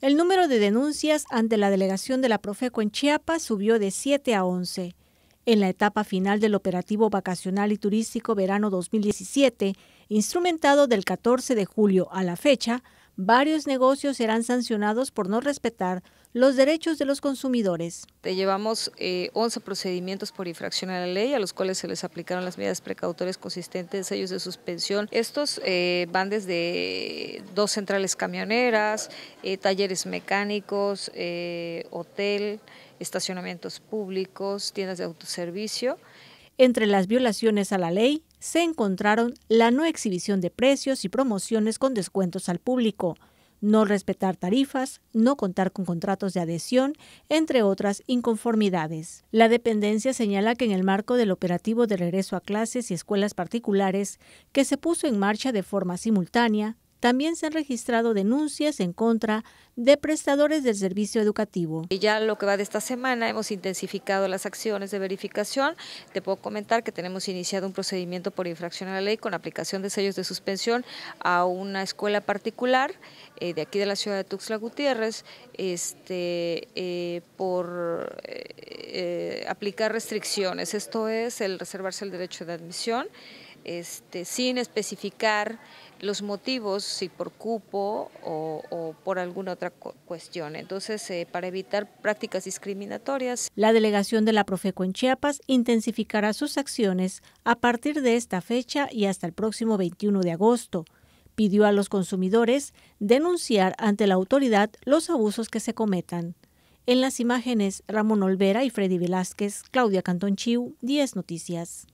El número de denuncias ante la delegación de la Profeco en Chiapas subió de 7 a 11. En la etapa final del operativo vacacional y turístico verano 2017, instrumentado del 14 de julio a la fecha, varios negocios serán sancionados por no respetar los derechos de los consumidores. Llevamos eh, once 11 procedimientos por infracción a la ley, a los cuales se les aplicaron las medidas precautorias consistentes, sellos de suspensión. Estos eh, van desde dos centrales camioneras, eh, talleres mecánicos, hotel, estacionamientos públicos, tiendas de autoservicio. Entre las violaciones a la ley se encontraron la no exhibición de precios y promociones con descuentos al público, no respetar tarifas, no contar con contratos de adhesión, entre otras inconformidades. La dependencia señala que en el marco del operativo de regreso a clases y escuelas particulares, que se puso en marcha de forma simultánea, también se han registrado denuncias en contra de prestadores del servicio educativo. Y ya lo que va de esta semana hemos intensificado las acciones de verificación. Te puedo comentar que tenemos iniciado un procedimiento por infracción a la ley con aplicación de sellos de suspensión a una escuela particular eh, de aquí de la ciudad de Tuxtla Gutiérrez este, eh, por eh, aplicar restricciones. Esto es el reservarse el derecho de admisión este, sin especificar los motivos, si por cupo o, por alguna otra cuestión. Entonces, eh, para evitar prácticas discriminatorias. La delegación de la Profeco en Chiapas intensificará sus acciones a partir de esta fecha y hasta el próximo 21 de agosto. Pidió a los consumidores denunciar ante la autoridad los abusos que se cometan. En las imágenes, Ramón Olvera y Freddy Velázquez, Claudia Cantón Chiu, 10 Noticias.